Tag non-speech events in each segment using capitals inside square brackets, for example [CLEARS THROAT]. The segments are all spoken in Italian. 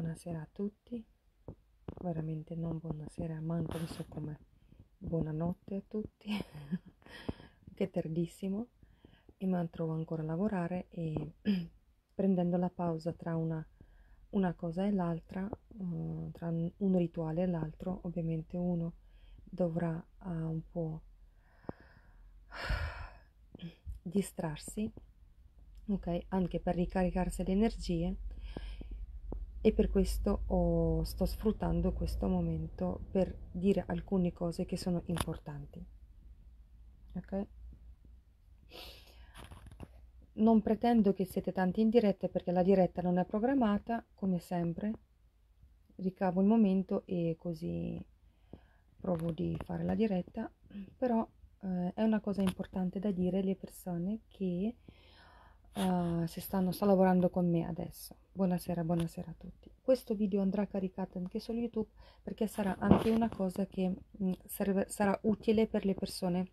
buonasera a tutti, veramente non buonasera, ma non so come, buonanotte a tutti, [LAUGHS] che è tardissimo e mi trovo ancora a lavorare e [CLEARS THROAT] prendendo la pausa tra una, una cosa e l'altra, uh, tra un rituale e l'altro, ovviamente uno dovrà uh, un po' [SIGHS] distrarsi, ok, anche per ricaricarsi le energie e per questo ho, sto sfruttando questo momento per dire alcune cose che sono importanti. Ok? Non pretendo che siete tanti in diretta perché la diretta non è programmata, come sempre. Ricavo il momento e così provo di fare la diretta, però eh, è una cosa importante da dire alle persone che uh, si stanno, sta lavorando con me adesso. Buonasera, buonasera a tutti. Questo video andrà caricato anche su YouTube perché sarà anche una cosa che mh, mm, serve, sarà utile per le persone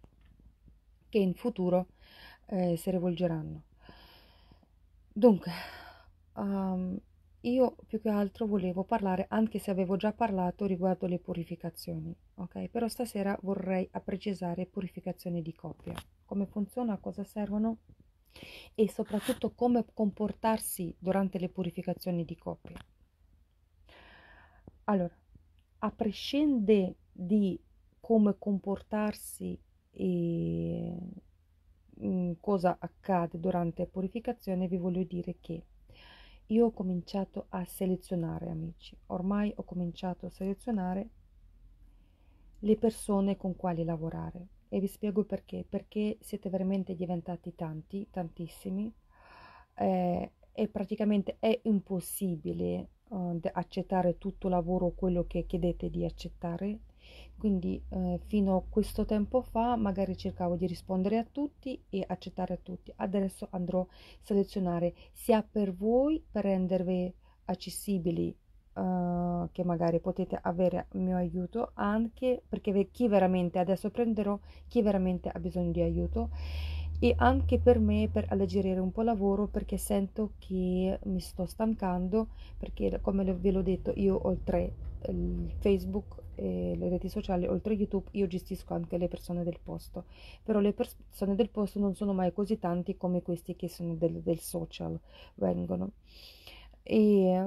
che in futuro eh, si rivolgeranno. Dunque, um, io più che altro volevo parlare, anche se avevo già parlato riguardo le purificazioni, ok? Però stasera vorrei precisare purificazioni di coppia, come funziona, a cosa servono e soprattutto come comportarsi durante le purificazioni di coppia. Allora, a prescindere di come comportarsi e mm, cosa accade durante la purificazione, vi voglio dire che io ho cominciato a selezionare amici, ormai ho cominciato a selezionare le persone con quali lavorare e vi spiego perché, perché siete veramente diventati tanti, tantissimi eh, e praticamente è impossibile eh, accettare tutto il lavoro quello che chiedete di accettare. Quindi eh, fino a questo tempo fa magari cercavo di rispondere a tutti e accettare a tutti. Adesso andrò a selezionare sia per voi per rendervi accessibili eh, che magari potete avere il mio aiuto anche perché chi veramente adesso prenderò chi veramente ha bisogno di aiuto e anche per me per alleggerire un po' il lavoro perché sento che mi sto stancando perché come ve l'ho detto io oltre Facebook e le reti sociali oltre YouTube io gestisco anche le persone del posto però le persone del posto non sono mai così tanti come questi che sono del, del social vengono e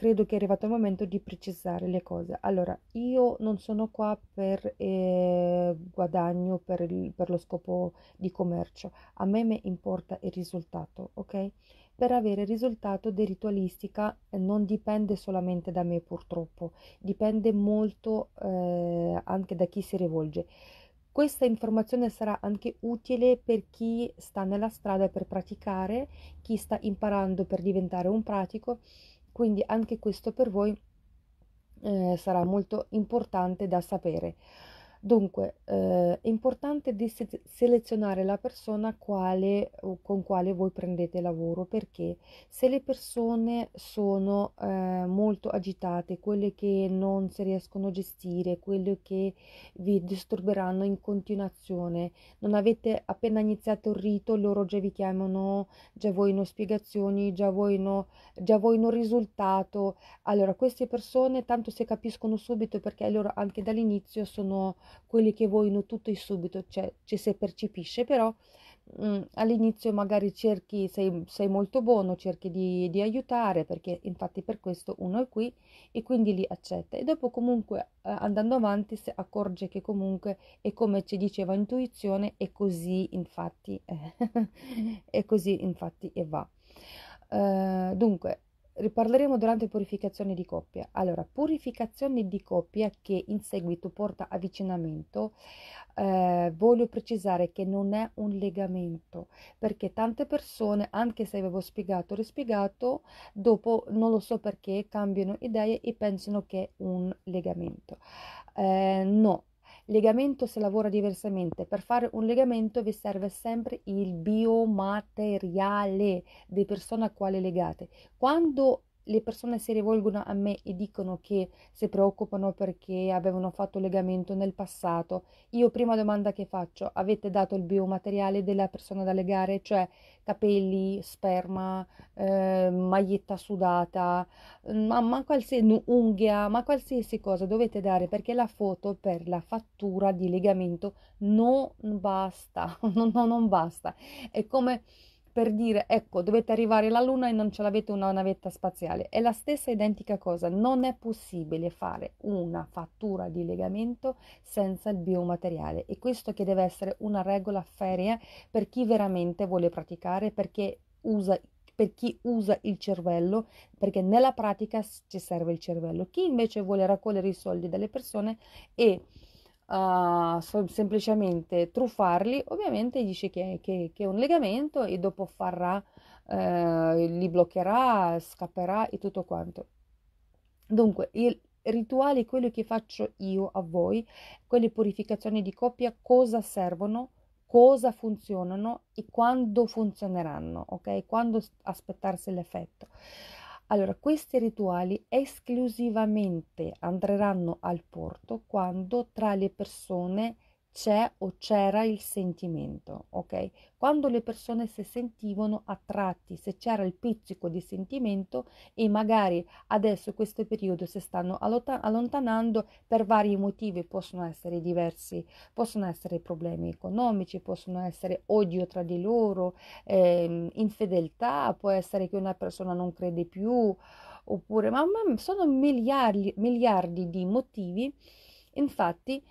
credo che è arrivato il momento di precisare le cose. Allora, io non sono qua per eh, guadagno, per, il, per lo scopo di commercio, a me mi importa il risultato, ok? Per avere risultato di ritualistica eh, non dipende solamente da me purtroppo, dipende molto eh, anche da chi si rivolge. Questa informazione sarà anche utile per chi sta nella strada per praticare, chi sta imparando per diventare un pratico quindi anche questo per voi eh, sarà molto importante da sapere. Dunque, eh, è importante di se- selezionare la persona quale, con quale voi prendete lavoro, perché se le persone sono eh, molto agitate, quelle che non si riescono a gestire, quelle che vi disturberanno in continuazione, non avete appena iniziato il rito, loro già vi chiamano, già vogliono spiegazioni, già vogliono, già vogliono risultato. Allora, queste persone tanto si capiscono subito perché loro anche dall'inizio sono quelli che voi non tutto e subito cioè, ci si percepisce, però mh, mm, all'inizio magari cerchi, sei, sei molto buono, cerchi di, di, aiutare, perché infatti per questo uno è qui e quindi li accetta. E dopo comunque eh, andando avanti si accorge che comunque è come ci diceva intuizione è così infatti, eh, [LAUGHS] è così infatti e va. Uh, dunque, riparleremo durante purificazione di coppia. Allora, purificazione di coppia che in seguito porta avvicinamento, eh, voglio precisare che non è un legamento, perché tante persone, anche se avevo spiegato e rispiegato, dopo non lo so perché cambiano idee e pensano che è un legamento. Eh, no, Legamento si lavora diversamente. Per fare un legamento vi serve sempre il biomateriale di persona a quale legate. Quando le persone si rivolgono a me e dicono che si preoccupano perché avevano fatto legamento nel passato, io prima domanda che faccio, avete dato il biomateriale della persona da legare, cioè capelli, sperma, eh, maglietta sudata, mm, ma, ma, qualsiasi unghia, ma qualsiasi cosa dovete dare perché la foto per la fattura di legamento non basta, [LAUGHS] non, non, non basta. È come per dire ecco dovete arrivare alla luna e non ce l'avete una navetta spaziale è la stessa identica cosa non è possibile fare una fattura di legamento senza il biomateriale e questo che deve essere una regola ferrea per chi veramente vuole praticare perché usa per chi usa il cervello, perché nella pratica ci serve il cervello. Chi invece vuole raccogliere i soldi dalle persone e semplicemente truffarli, ovviamente dice che, che, che, è un legamento e dopo farà, uh, eh, li bloccherà, scapperà e tutto quanto. Dunque, il rituale, quello che faccio io a voi, quelle purificazioni di coppia, cosa servono? cosa funzionano e quando funzioneranno, ok? Quando aspettarsi l'effetto. Allora, questi rituali esclusivamente andranno al porto quando tra le persone c'è o c'era il sentimento, ok? Quando le persone si sentivano attratti, se c'era il pizzico di sentimento e magari adesso questo periodo si stanno allontanando per vari motivi, possono essere diversi, possono essere problemi economici, possono essere odio tra di loro, eh, infedeltà, può essere che una persona non crede più, oppure, ma, ma sono miliardi, miliardi di motivi. Infatti,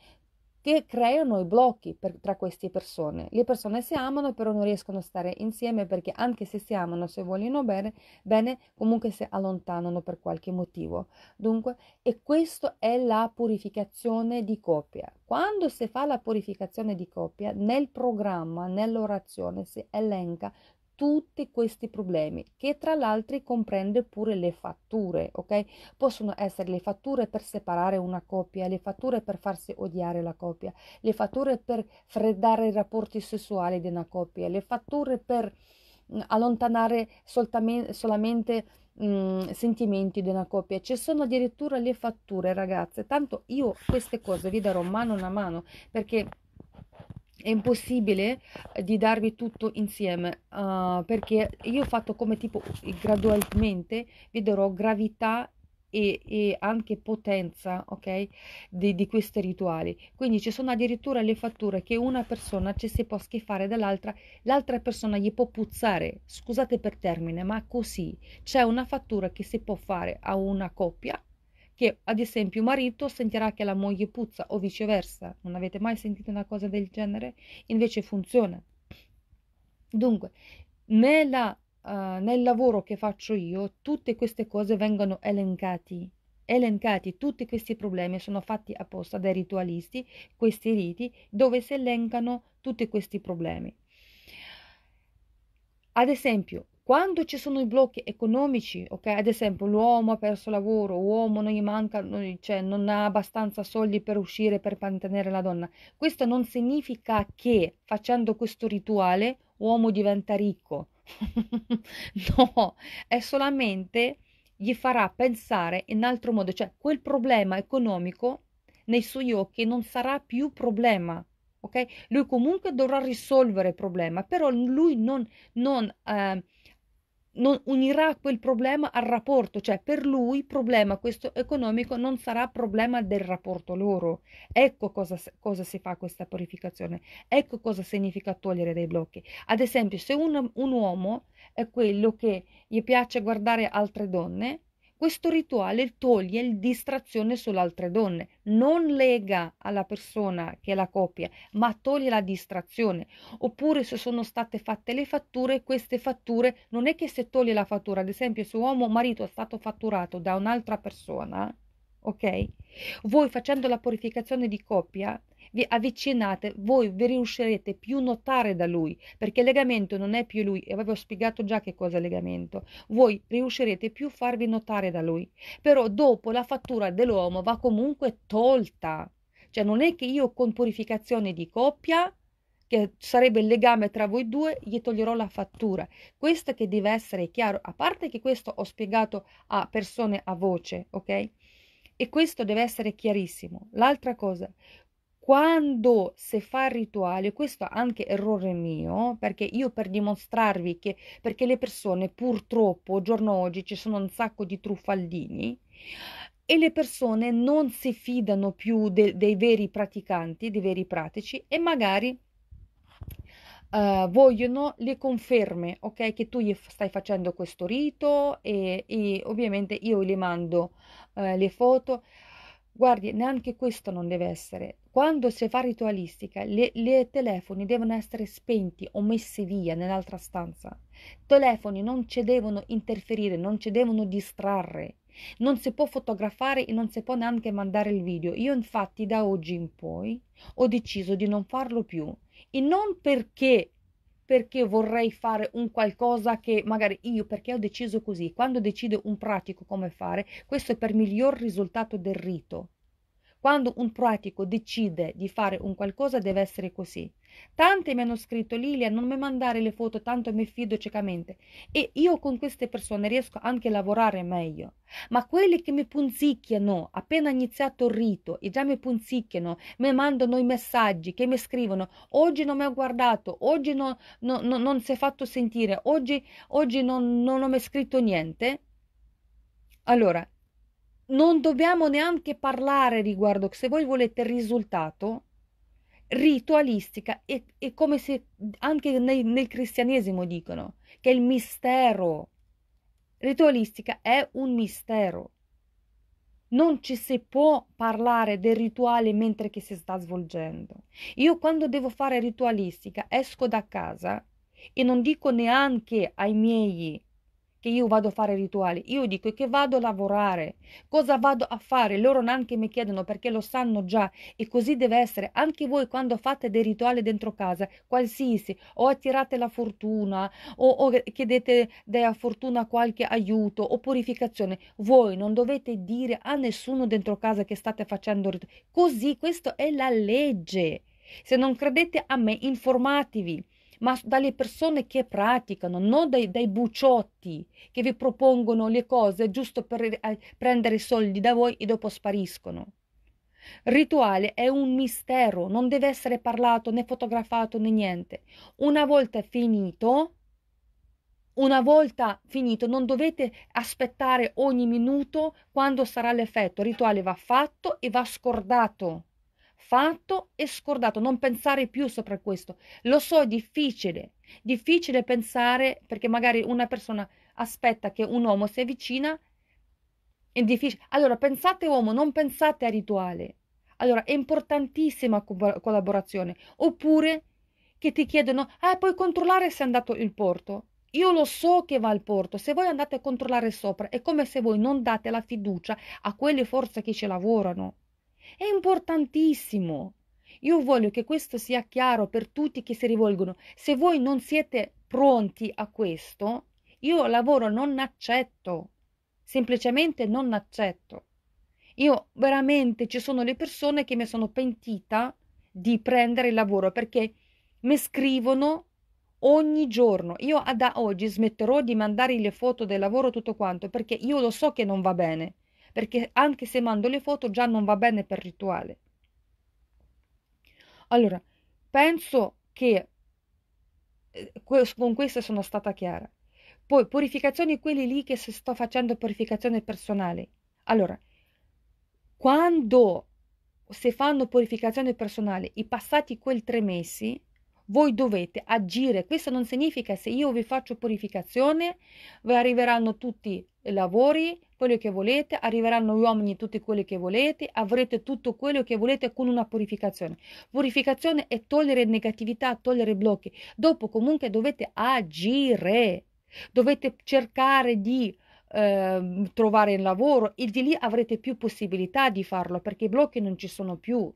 che creano i blocchi per, tra queste persone. Le persone si amano, però non riescono a stare insieme perché anche se si amano, se vogliono bene, bene comunque si allontanano per qualche motivo. Dunque, e questa è la purificazione di coppia. Quando si fa la purificazione di coppia, nel programma, nell'orazione si elenca tutti questi problemi, che tra l'altro comprende pure le fatture, ok? Possono essere le fatture per separare una coppia, le fatture per farsi odiare la coppia, le fatture per freddare i rapporti sessuali di una coppia, le fatture per mm, allontanare soltame, solamente mh, mm, sentimenti di una coppia. Ci sono addirittura le fatture, ragazze. Tanto io queste cose vi darò mano a mano perché è impossibile eh, di darvi tutto insieme uh, perché io ho fatto come tipo eh, gradualmente vedrò gravità e, e anche potenza ok di, di, questi rituali quindi ci sono addirittura le fatture che una persona ci si può schifare dall'altra l'altra persona gli può puzzare scusate per termine ma così c'è una fattura che si può fare a una coppia che ad esempio il marito sentirà che la moglie puzza o viceversa. Non avete mai sentito una cosa del genere? Invece funziona. Dunque, nella, uh, eh, nel lavoro che faccio io, tutte queste cose vengono elencate elencati tutti questi problemi sono fatti apposta dai ritualisti, questi riti, dove si elencano tutti questi problemi. Ad esempio, quando ci sono i blocchi economici, ok? Ad esempio, l'uomo ha perso lavoro, l'uomo non gli manca, cioè non ha abbastanza soldi per uscire per mantenere la donna. Questo non significa che facendo questo rituale l'uomo diventa ricco. [LAUGHS] no, è solamente gli farà pensare in altro modo, cioè quel problema economico nei suoi occhi non sarà più problema. Ok? Lui comunque dovrà risolvere il problema, però lui non, non eh, non unirà quel problema al rapporto, cioè per lui il problema questo economico non sarà problema del rapporto loro. Ecco cosa, cosa, si fa questa purificazione, ecco cosa significa togliere dei blocchi. Ad esempio, se un, un uomo è quello che gli piace guardare altre donne, questo rituale toglie il distrazione sulle altre donne, non lega alla persona che la copia, ma toglie la distrazione. Oppure se sono state fatte le fatture, queste fatture non è che se toglie la fattura, ad esempio se uomo o marito è stato fatturato da un'altra persona, ok? Voi facendo la purificazione di coppia vi avvicinate, voi vi riuscirete più a notare da lui, perché il legamento non è più lui, e avevo spiegato già che cosa è legamento, voi riuscirete più a farvi notare da lui, però dopo la fattura dell'uomo va comunque tolta, cioè non è che io con purificazione di coppia che sarebbe il legame tra voi due, gli toglierò la fattura. Questo che deve essere chiaro, a parte che questo ho spiegato a persone a voce, ok? E questo deve essere chiarissimo. L'altra cosa, quando si fa il rituale, questo è anche errore mio, perché io per dimostrarvi che, perché le persone purtroppo, giorno oggi, ci sono un sacco di truffaldini, e le persone non si fidano più de, dei veri praticanti, dei veri pratici e magari uh, vogliono le conferme, ok, che tu stai facendo questo rito e, e ovviamente io le mando eh, le foto. Guardi, neanche questo non deve essere. Quando si fa ritualistica, i telefoni devono essere spenti o messi via nell'altra stanza. Telefoni non ci devono interferire, non ci devono distrarre. Non si può fotografare e non si può neanche mandare il video. Io infatti da oggi in poi ho deciso di non farlo più. E non perché perché vorrei fare un qualcosa che magari io perché ho deciso così, quando decido un pratico come fare, questo è per miglior risultato del rito. Quando un pratico decide di fare un qualcosa deve essere così. Tante mi hanno scritto Lilia non mi mandare le foto, tanto mi fido ciecamente e io con queste persone riesco anche a lavorare meglio. Ma quelli che mi punzicchiano, appena iniziato il rito e già mi punzicchiano, mi mandano i messaggi che mi scrivono oggi non mi ha guardato, oggi no, no, no, non si è fatto sentire, oggi, oggi non, non ho mai scritto niente. Allora, non dobbiamo neanche parlare riguardo, se voi volete risultato, ritualistica è, è come se anche nel, nel cristianesimo dicono che il mistero ritualistica è un mistero. Non ci si può parlare del rituale mentre che si sta svolgendo. Io quando devo fare ritualistica esco da casa e non dico neanche ai miei che io vado a fare rituali, io dico che vado a lavorare, cosa vado a fare, loro neanche mi chiedono perché lo sanno già e così deve essere anche voi quando fate dei rituali dentro casa, qualsiasi, o attirate la fortuna o, o chiedete da fortuna qualche aiuto o purificazione, voi non dovete dire a nessuno dentro casa che state facendo rituali, così questa è la legge. Se non credete a me, informatevi ma dalle persone che praticano, non dai, dai buciotti che vi propongono le cose giusto per prendere i soldi da voi e dopo spariscono. Rituale è un mistero, non deve essere parlato né fotografato né niente. Una volta finito, una volta finito, non dovete aspettare ogni minuto quando sarà l'effetto. Il rituale va fatto e va scordato fatto e scordato, non pensare più sopra questo. Lo so, è difficile, difficile pensare perché magari una persona aspetta che un uomo si avvicina, è difficile. Allora pensate uomo, non pensate a rituale. Allora è importantissima co- collaborazione. Oppure che ti chiedono, ah, puoi controllare se è andato il porto? Io lo so che va al porto, se voi andate a controllare sopra è come se voi non date la fiducia a quelle forze che ci lavorano. È importantissimo. Io voglio che questo sia chiaro per tutti che si rivolgono. Se voi non siete pronti a questo, io lavoro non accetto. Semplicemente non accetto. Io veramente ci sono le persone che mi sono pentita di prendere il lavoro perché mi scrivono ogni giorno. Io da oggi smetterò di mandare le foto del lavoro tutto quanto perché io lo so che non va bene perché anche se mando le foto già non va bene per rituale. Allora, penso che eh, con questa sono stata chiara. Poi purificazione, quelli lì che sto facendo purificazione personale. Allora, quando se fanno purificazione personale, i passati quei tre mesi, voi dovete agire. Questo non significa se io vi faccio purificazione, vi arriveranno tutti i lavori, quello che volete, arriveranno gli uomini tutti quelli che volete, avrete tutto quello che volete con una purificazione. Purificazione è togliere negatività, togliere blocchi. Dopo comunque dovete agire, dovete cercare di eh, trovare il lavoro e di lì avrete più possibilità di farlo perché i blocchi non ci sono più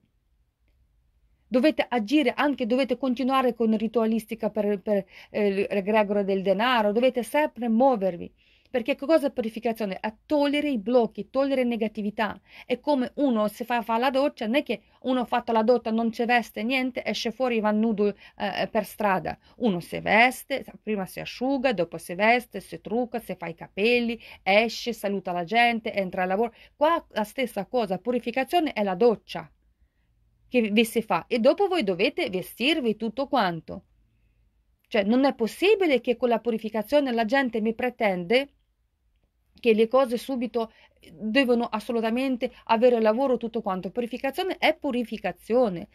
dovete agire anche, dovete continuare con ritualistica per, per eh, l'egregore del denaro, dovete sempre muovervi. Perché cosa è purificazione? A togliere i blocchi, togliere negatività. È come uno se fa, fa la doccia, non è che uno ha fatto la doccia, non c'è veste, niente, esce fuori, e va nudo eh, per strada. Uno si veste, prima si asciuga, dopo si veste, si trucca, si fa i capelli, esce, saluta la gente, entra al lavoro. Qua la stessa cosa, purificazione è la doccia che vi si fa e dopo voi dovete vestirvi tutto quanto. Cioè non è possibile che con la purificazione la gente mi pretende che le cose subito devono assolutamente avere lavoro tutto quanto. Purificazione è purificazione.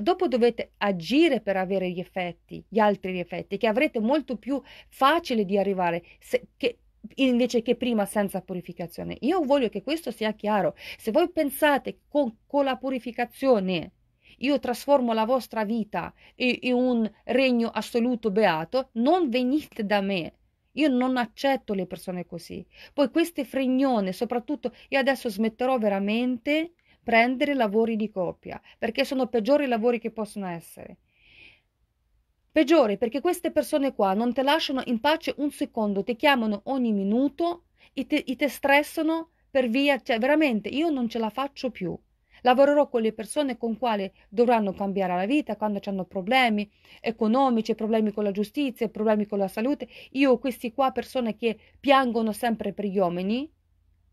Dopo dovete agire per avere gli effetti, gli altri effetti, che avrete molto più facile di arrivare se, che, invece che prima senza purificazione. Io voglio che questo sia chiaro. Se voi pensate con, con la purificazione io trasformo la vostra vita in un regno assoluto beato, non venite da me. Io non accetto le persone così. Poi queste fregnone, soprattutto io adesso smetterò veramente prendere lavori di coppia, perché sono peggiori i lavori che possono essere. Peggiori perché queste persone qua non te lasciano in pace un secondo, ti chiamano ogni minuto e te stressano per via, cioè veramente io non ce la faccio più. Lavorerò con le persone con quali dovranno cambiare la vita quando hanno problemi economici, problemi con la giustizia, problemi con la salute. Io questi qua persone che piangono sempre per gli uomini,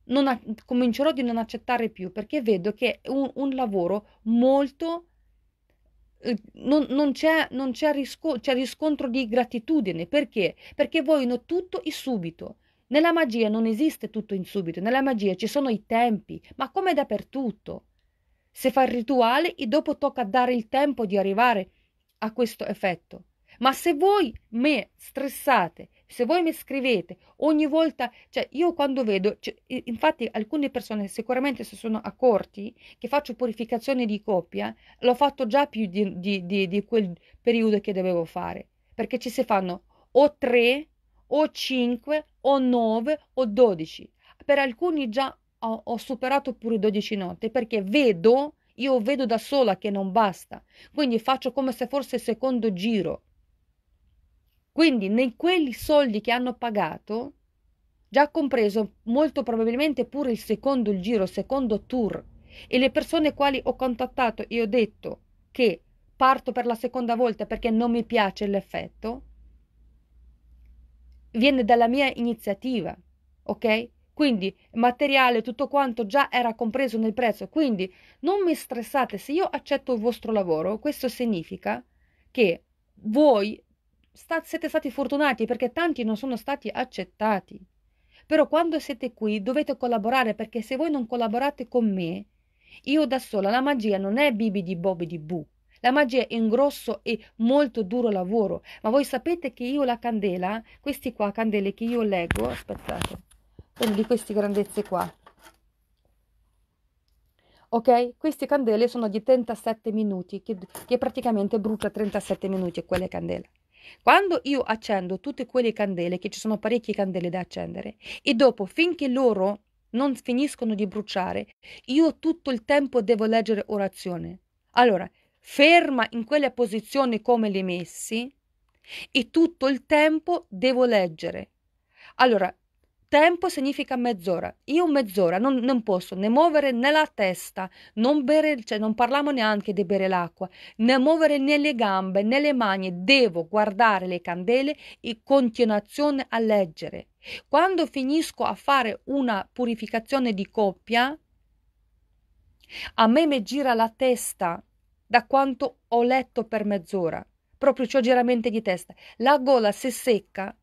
a- comincerò di non accettare più perché vedo che è un, un lavoro molto... Eh, non, non, c'è, non c'è, risco- c'è riscontro di gratitudine perché? Perché vogliono tutto e subito. Nella magia non esiste tutto in subito, nella magia ci sono i tempi, ma come dappertutto. Se fa il rituale e dopo tocca dare il tempo di arrivare a questo effetto. Ma se voi me stressate, se voi mi scrivete ogni volta, cioè io quando vedo, cioè, infatti alcune persone sicuramente si sono accorti che faccio purificazione di coppia, l'ho fatto già più di, di, di, di quel periodo che dovevo fare, perché ci si fanno o tre o cinque o nove o dodici. per alcuni già ho, ho superato pure 12 note perché vedo, io vedo da sola che non basta, quindi faccio come se fosse il secondo giro. Quindi nei quelli soldi che hanno pagato, già compreso molto probabilmente pure il secondo il giro, il secondo tour, e le persone quali ho contattato e ho detto che parto per la seconda volta perché non mi piace l'effetto, viene dalla mia iniziativa, ok? Quindi materiale, tutto quanto già era compreso nel prezzo. Quindi non mi stressate, se io accetto il vostro lavoro, questo significa che voi sta- siete stati fortunati perché tanti non sono stati accettati. Però quando siete qui dovete collaborare perché se voi non collaborate con me, io da sola, la magia non è bibi di bibidi di bu. La magia è un grosso e molto duro lavoro, ma voi sapete che io la candela, questi qua candele che io leggo, aspettate, di queste grandezze qua ok queste candele sono di 37 minuti che, che praticamente brucia 37 minuti quelle candele quando io accendo tutte quelle candele che ci sono parecchie candele da accendere e dopo finché loro non finiscono di bruciare io tutto il tempo devo leggere orazione allora ferma in quella posizione come le messi e tutto il tempo devo leggere allora Tempo significa mezz'ora. Io mezz'ora non, non, posso né muovere né la testa, non bere, cioè non parliamo neanche di bere l'acqua, né muovere né le gambe né le mani. Devo guardare le candele e continuazione a leggere. Quando finisco a fare una purificazione di coppia, a me mi gira la testa da quanto ho letto per mezz'ora. Proprio ciò giramente di testa. La gola si secca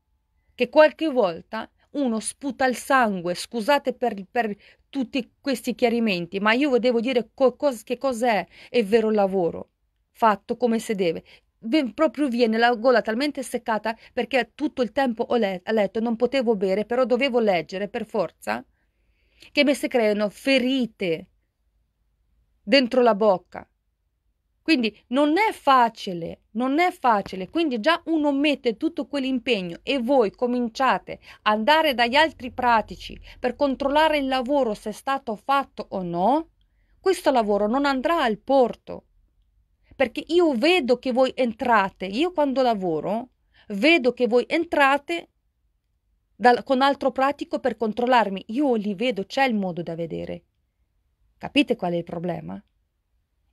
che qualche volta uno sputa il sangue, scusate per, per tutti questi chiarimenti, ma io devo dire co- cos- che cos'è il vero lavoro, fatto come si deve. Ben, proprio viene la gola talmente seccata perché tutto il tempo ho le- letto, non potevo bere, però dovevo leggere per forza, che mi si creano ferite dentro la bocca quindi non è facile, non è facile, quindi già uno mette tutto quell'impegno e voi cominciate ad andare dagli altri pratici per controllare il lavoro se è stato fatto o no, questo lavoro non andrà al porto. Perché io vedo che voi entrate, io quando lavoro vedo che voi entrate dal, con altro pratico per controllarmi, io li vedo, c'è il modo da vedere. Capite qual è il problema?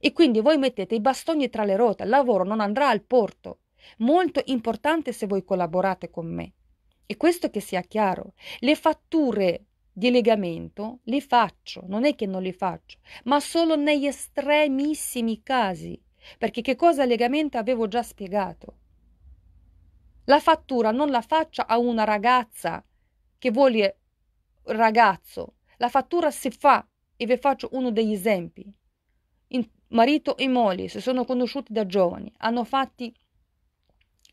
E quindi voi mettete i bastoni tra le ruote, il lavoro non andrà al porto. Molto importante se voi collaborate con me. E questo che sia chiaro, le fatture di legamento le faccio, non è che non le faccio, ma solo negli estremissimi casi, perché che cosa legamento avevo già spiegato. La fattura non la faccio a una ragazza che vuole ragazzo, la fattura si fa e vi faccio uno degli esempi. Marito e moglie si sono conosciuti da giovani, hanno fatti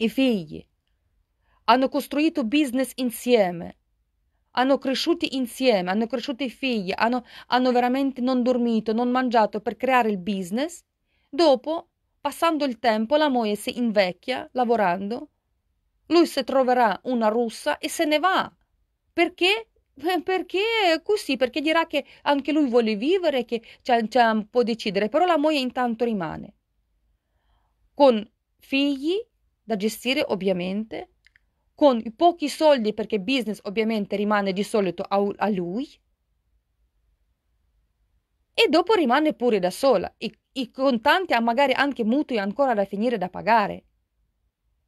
i figli, hanno costruito business insieme, hanno cresciuto insieme, hanno cresciuto i figli, hanno, hanno veramente non dormito, non mangiato per creare il business. Dopo, passando il tempo, la moglie si invecchia lavorando, lui si troverà una russa e se ne va perché perché così? Perché dirà che anche lui vuole vivere, che c'è, c'è, può decidere, però la moglie intanto rimane. Con figli da gestire ovviamente, con pochi soldi perché business ovviamente rimane di solito a, a lui e dopo rimane pure da sola, i, i contanti ha magari anche mutui ancora da finire da pagare.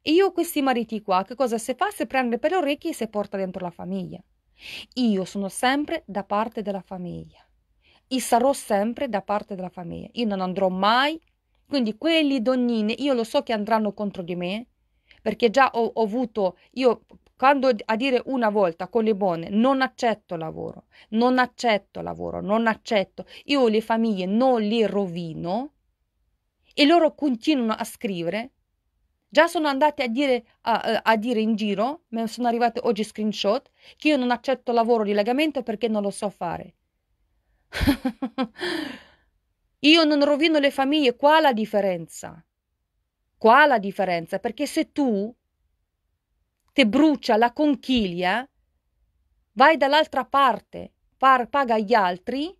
E io questi mariti qua, che cosa si fa? Se prende per le orecchie e si porta dentro la famiglia. Io sono sempre da parte della famiglia e sarò sempre da parte della famiglia. Io non andrò mai. Quindi quelli donnine, io lo so che andranno contro di me, perché già ho, ho avuto, io quando a dire una volta con le buone non accetto lavoro, non accetto lavoro, non accetto, io le famiglie non le rovino e loro continuano a scrivere Già sono andate a dire, a, eh, a dire in giro, mi sono arrivate oggi screenshot, che io non accetto lavoro di legamento perché non lo so fare. [LAUGHS] io non rovino le famiglie, qua la differenza? Qua la differenza? Perché se tu ti brucia la conchiglia, vai dall'altra parte, par, paga gli altri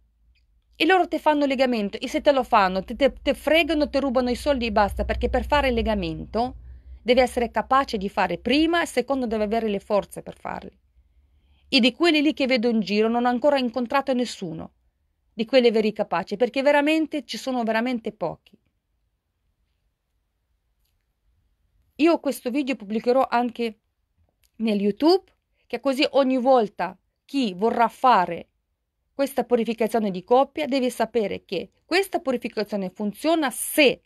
e loro ti fanno legamento e se te lo fanno, te, te, te fregano, ti rubano i soldi e basta, perché per fare il legamento deve essere capace di fare prima e secondo deve avere le forze per farli. E di quelli lì che vedo in giro non ho ancora incontrato nessuno, di quelli veri capaci, perché veramente ci sono veramente pochi. Io questo video pubblicherò anche nel YouTube, che così ogni volta chi vorrà fare questa purificazione di coppia deve sapere che questa purificazione funziona se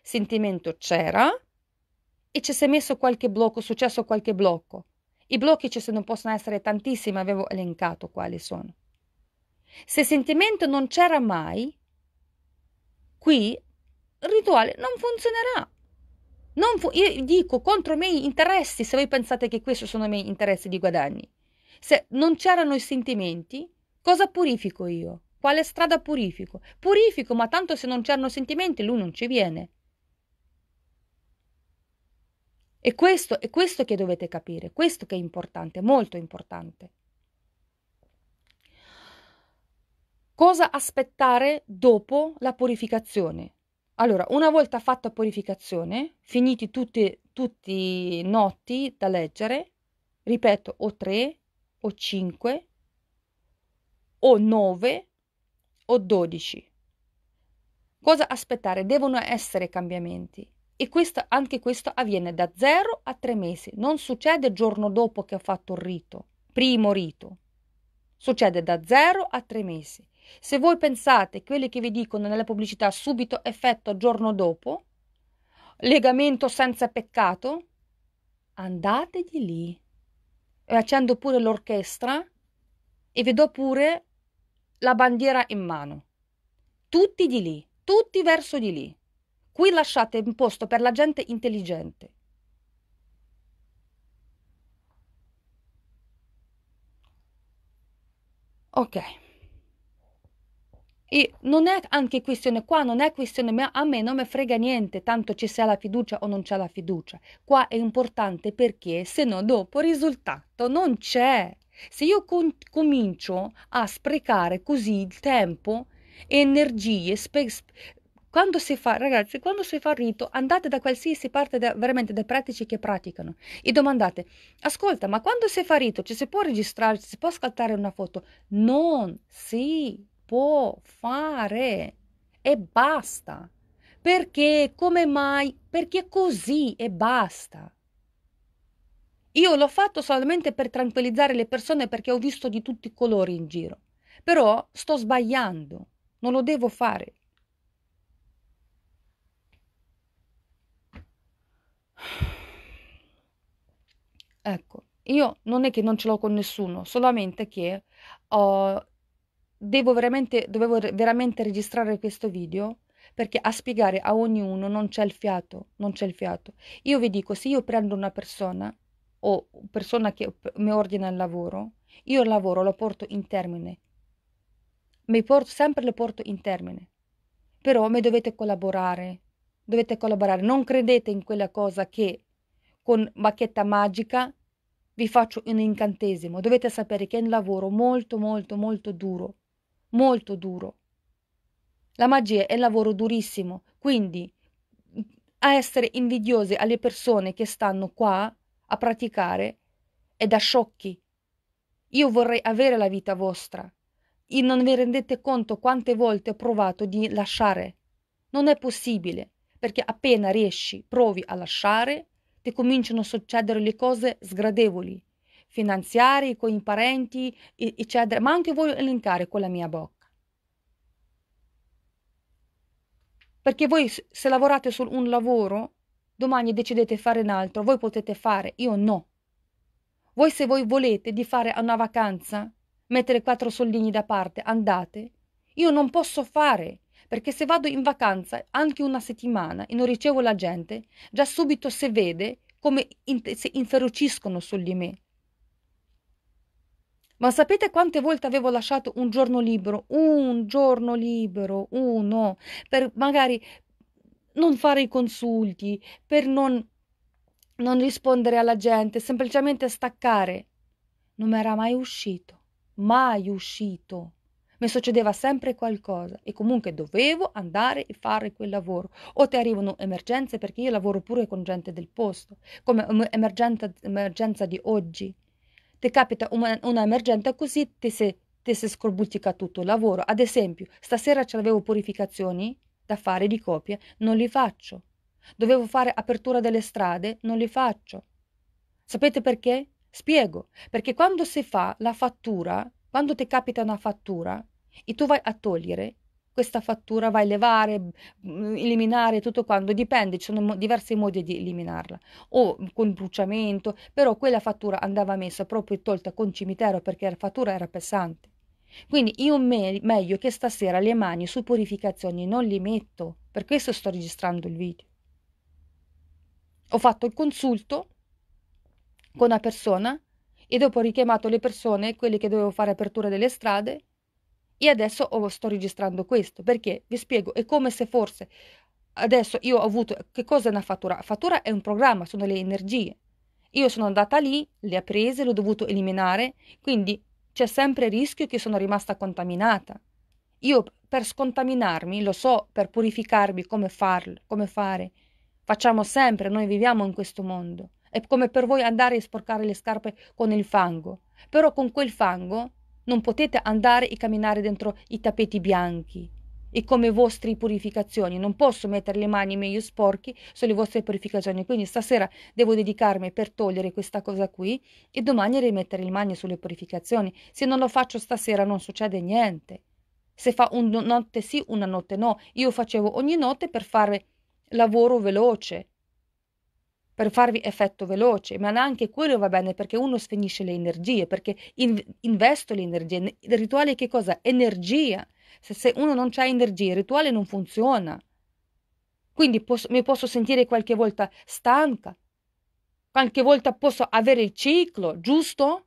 sentimento c'era, e ci si è messo qualche blocco, successo qualche blocco. I blocchi ci sono, possono essere tantissimi, avevo elencato quali sono. Se sentimento non c'era mai, qui il rituale non funzionerà. Non fu- io dico contro i miei interessi, se voi pensate che questi sono i miei interessi di guadagni. Se non c'erano i sentimenti, cosa purifico io? Quale strada purifico? Purifico, ma tanto se non c'erano sentimenti lui non ci viene. E questo è questo che dovete capire, questo che è importante, molto importante. Cosa aspettare dopo la purificazione? Allora, una volta fatta purificazione, finiti tutti, i notti da leggere, ripeto, o 3, o 5, o 9, o 12. Cosa aspettare? Devono essere cambiamenti e questo, anche questo avviene da 0 a 3 mesi, non succede il giorno dopo che ho fatto il rito, primo rito, succede da 0 a 3 mesi. Se voi pensate quelli che vi dicono nella pubblicità subito effetto giorno dopo, legamento senza peccato, andate di lì. E accendo pure l'orchestra e vedo pure la bandiera in mano. Tutti di lì, tutti verso di lì. Qui lasciate un posto per la gente intelligente. Ok. E non è anche questione qua, non è questione mia, a me non mi frega niente, tanto ci sia la fiducia o non c'è la fiducia. Qua è importante perché se no dopo risultato non c'è. Se io con- comincio a sprecare così il tempo, energie, spe- quando si fa, ragazzi, quando si fa rito, andate da qualsiasi parte, da, veramente dai pratici che praticano e domandate, ascolta, ma quando si fa rito ci si può registrare, ci si può scattare una foto? Non si può fare e basta. Perché? Come mai? Perché così e basta. Io l'ho fatto solamente per tranquillizzare le persone perché ho visto di tutti i colori in giro. Però sto sbagliando, non lo devo fare. Ecco, io non è che non ce l'ho con nessuno, solamente che ho, devo veramente, dovevo veramente registrare questo video perché a spiegare a ognuno non c'è il fiato, non c'è il fiato. Io vi dico, se io prendo una persona o persona che mi ordina il lavoro, io il lavoro lo porto in termine. Mi porto, sempre lo porto in termine. Però mi dovete collaborare, dovete collaborare, non credete in quella cosa che con bacchetta magica vi faccio un incantesimo, dovete sapere che è un lavoro molto molto molto duro, molto duro. La magia è un lavoro durissimo, quindi a essere invidiosi alle persone che stanno qua a praticare è da sciocchi. Io vorrei avere la vita vostra. E non vi rendete conto quante volte ho provato di lasciare. Non è possibile perché appena riesci, provi a lasciare, ti cominciano a succedere le cose sgradevoli, finanziarie, con i parenti, eccetera, ma anche voglio elencare con la mia bocca. Perché voi se lavorate su un lavoro, domani decidete di fare un altro, voi potete fare, io no. Voi se voi volete di fare una vacanza, mettere quattro soldini da parte, andate. Io non posso fare perché se vado in vacanza anche una settimana e non ricevo la gente, già subito si vede come in- si inferociscono su di me. Ma sapete quante volte avevo lasciato un giorno libero, un giorno libero, uno, per magari non fare i consulti, per non, non rispondere alla gente, semplicemente staccare? Non mi era mai uscito, mai uscito mi succedeva sempre qualcosa e comunque dovevo andare e fare quel lavoro. O ti arrivano emergenze perché io lavoro pure con gente del posto, come um, emergenza, emergenza di oggi. Ti capita un'emergenza così ti si, ti si scorbutica tutto il lavoro. Ad esempio, stasera ce l'avevo purificazioni da fare di copia, non li faccio. Dovevo fare apertura delle strade, non li faccio. Sapete perché? Spiego, perché quando si fa la fattura quando ti capita una fattura e tu vai a togliere, questa fattura vai a levare, mm, eliminare tutto quanto, dipende, ci sono diversi modi di eliminarla, o con bruciamento, però quella fattura andava messa proprio tolta con cimitero perché la fattura era pesante. Quindi io me- meglio che stasera le mani su purificazioni non le metto, per questo sto registrando il video. Ho fatto il consulto con una persona e dopo ho richiamato le persone, quelle che dovevo fare apertura delle strade e adesso oh, sto registrando questo perché vi spiego, è come se forse adesso io ho avuto che cosa è una fattura? Fattura è un programma, sono le energie. Io sono andata lì, le ho prese, le ho dovuto eliminare, quindi c'è sempre il rischio che sono rimasta contaminata. Io per scontaminarmi, lo so, per purificarmi come farlo, come fare. Facciamo sempre, noi viviamo in questo mondo. È come per voi andare e sporcare le scarpe con il fango. Però con quel fango non potete andare e camminare dentro i tappeti bianchi e come vostre purificazioni. Non posso mettere le mani meglio sporche sulle vostre purificazioni. Quindi stasera devo dedicarmi per togliere questa cosa qui e domani rimettere le mani sulle purificazioni. Se non lo faccio stasera non succede niente. Se fa una notte sì, una notte no. Io facevo ogni notte per fare lavoro veloce per farvi effetto veloce, ma anche quello va bene perché uno sfinisce le energie, perché in, investo le energie. Il rituale che cosa? Energia. Se, se uno non ha energia, il rituale non funziona. Quindi posso, mi posso sentire qualche volta stanca, qualche volta posso avere il ciclo, giusto?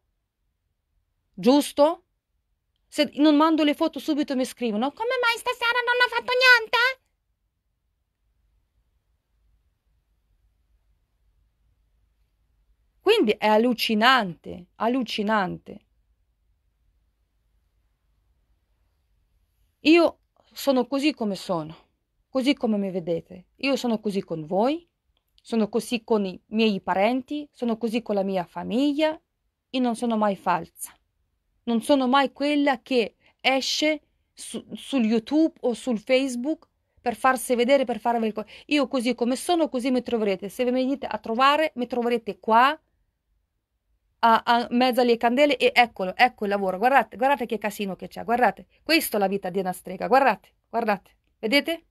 Giusto? Se non mando le foto subito mi scrivono, come mai stasera non ho fatto niente? Quindi è allucinante, allucinante. Io sono così come sono, così come mi vedete. Io sono così con voi, sono così con i miei parenti, sono così con la mia famiglia e non sono mai falsa. Non sono mai quella che esce su, sul YouTube o sul Facebook per farsi vedere, per farvi... Io così come sono, così mi troverete. Se venite a trovare, mi troverete qua, a, a mezzo alle candele e eccolo, ecco il lavoro, guardate, guardate che casino che c'è, guardate, questa è la vita di una strega, guardate, guardate, vedete?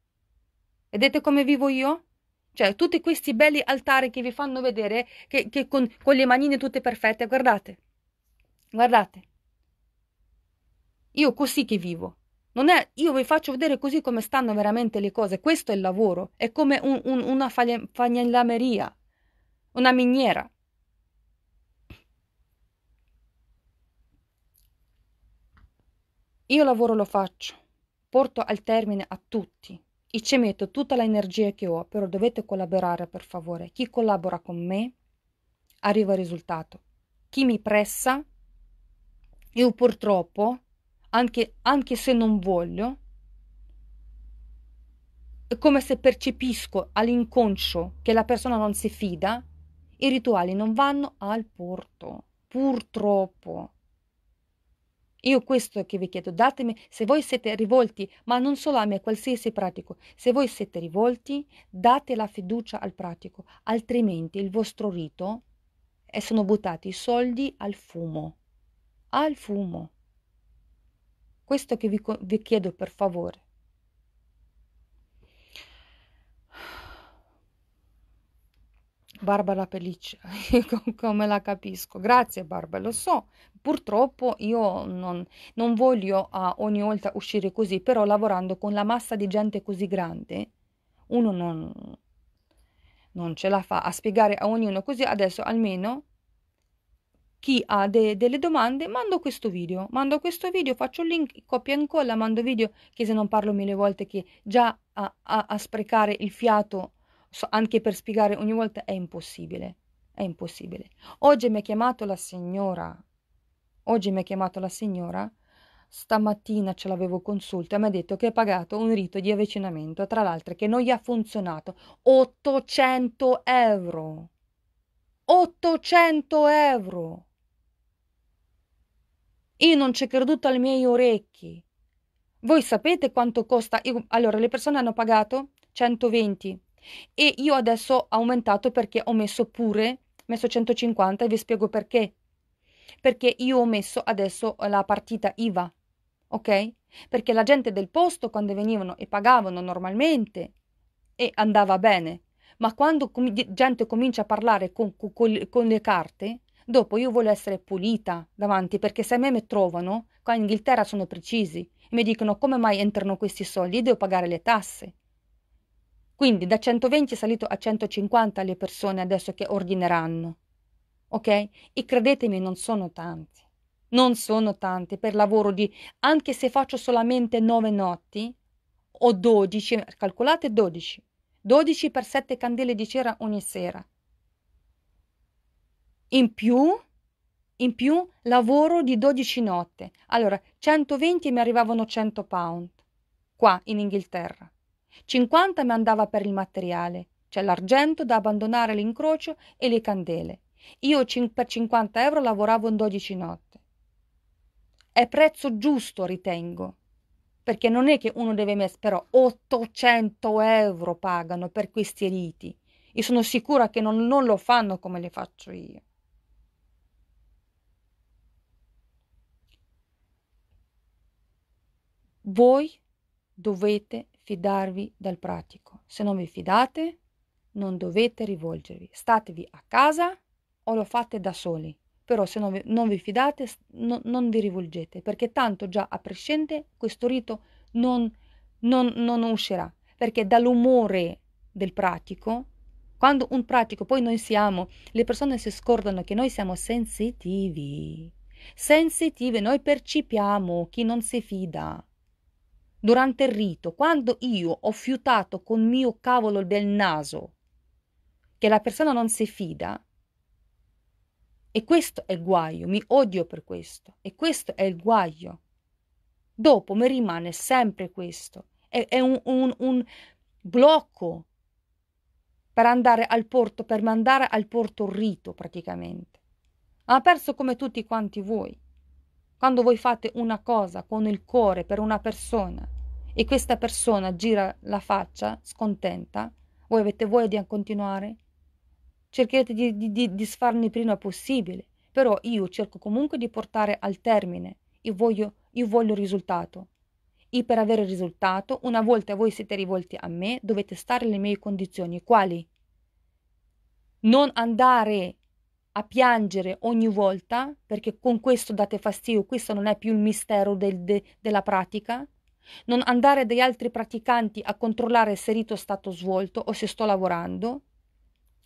Vedete come vivo io? Cioè, tutti questi belli altari che vi fanno vedere, che, che con, con le manine tutte perfette, guardate, guardate. Io così che vivo. Non è, io vi faccio vedere così come stanno veramente le cose. Questo è il lavoro. È come un, un, una fagnellameria, una miniera. Io lavoro lo faccio, porto al termine a tutti e ci metto tutta l'energia che ho, però dovete collaborare per favore. Chi collabora con me arriva al risultato. Chi mi pressa, io purtroppo, anche, anche se non voglio, è come se percepisco all'inconscio che la persona non si fida, i rituali non vanno al porto, purtroppo. Io questo che vi chiedo, datemi, se voi siete rivolti, ma non solo a me, qualsiasi pratico, se voi siete rivolti, date la fiducia al pratico, altrimenti il vostro rito e sono buttati i soldi al fumo. Al fumo. Questo che vi, vi chiedo per favore. Barbara Pelliccia, [LAUGHS] come la capisco. Grazie Barbara, lo so. Purtroppo io non, non voglio ah, ogni volta uscire così, però lavorando con la massa di gente così grande, uno non, non ce la fa a spiegare a ognuno così. Adesso almeno chi ha de, delle domande mando questo video, mando questo video, faccio il link, copia e incolla, mando video che se non parlo mille volte che già a, a, a sprecare il fiato so anche per spiegare ogni volta è impossibile, è impossibile. Oggi mi ha chiamato la signora, oggi mi ha chiamato la signora, stamattina ce l'avevo consulta e mi ha detto che ha pagato un rito di avvicinamento, tra l'altro che non gli ha funzionato, 800 euro, 800 euro. Io non ci ho creduto ai miei orecchi. Voi sapete quanto costa? Io, allora, le persone hanno pagato 120, e io adesso ho aumentato perché ho messo pure, messo 150 e vi spiego perché. Perché io ho messo adesso la partita IVA, ok? Perché la gente del posto quando venivano e pagavano normalmente e andava bene, ma quando com- gente comincia a parlare con, con, con le carte, dopo io voglio essere pulita davanti perché se a me mi trovano, qua in Inghilterra sono precisi, e mi dicono come mai entrano questi soldi, io devo pagare le tasse. Quindi da 120 è salito a 150 le persone adesso che ordineranno. Ok? E credetemi, non sono tanti. Non sono tanti per lavoro di anche se faccio solamente 9 notti o 12, calcolate 12. 12 per 7 candele di cera ogni sera. In più, in più lavoro di 12 notte. Allora, 120 mi arrivavano 100 pound qua in Inghilterra. 50 mandava per il materiale, cioè l'argento da abbandonare l'incrocio e le candele. Io per 50 euro lavoravo in 12 notte. È prezzo giusto, ritengo, perché non è che uno deve mettere, però 800 euro pagano per questi riti. E sono sicura che non, non lo fanno come le faccio io. Voi dovete fidarvi dal pratico. Se non vi fidate, non dovete rivolgervi. Statevi a casa o lo fate da soli. Però se non vi, non vi fidate, no, non vi rivolgete, perché tanto già a prescindere questo rito non, non, non uscirà. Perché dall'umore del pratico quando un pratico poi noi siamo, le persone si scordano che noi siamo sensitivi. Sensitive, noi percepiamo chi non si fida durante il rito, quando io ho fiutato con mio cavolo del naso che la persona non si fida, e questo è il guaio, mi odio per questo, e questo è il guaio. Dopo mi rimane sempre questo, è, è un, un, un blocco per andare al porto, per mandare al porto il rito praticamente. Ha perso come tutti quanti voi. Quando voi fate una cosa con il cuore per una persona e questa persona gira la faccia scontenta, voi avete voglia di continuare? Cercherete di, di, di, di sfarne prima possibile, però io cerco comunque di portare al termine io voglio, io voglio risultato. E per avere risultato, una volta voi siete rivolti a me, dovete stare nelle mie condizioni. Quali? Non andare a piangere ogni volta, perché con questo date fastidio, questo non è più il mistero del, de, della pratica, non andare dagli altri praticanti a controllare se rito è stato svolto o se sto lavorando,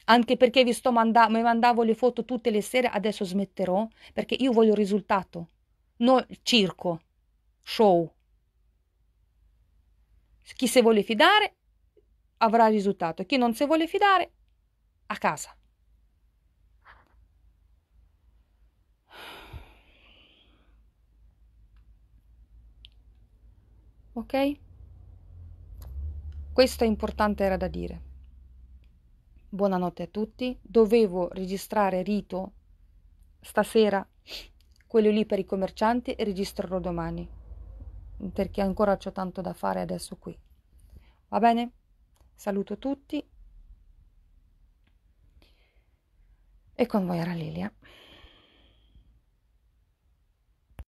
anche perché vi sto manda- mi mandavo le foto tutte le sere, adesso smetterò, perché io voglio risultato, non circo, show. Chi se vuole fidare avrà risultato, chi non se vuole fidare a casa. Ok? Questo è importante era da dire. Buonanotte a tutti. Dovevo registrare Rito stasera, quello lì per i commercianti, e registrerò domani, perché ancora ho tanto da fare adesso qui. Va bene? Saluto tutti. E con voi era Lilia.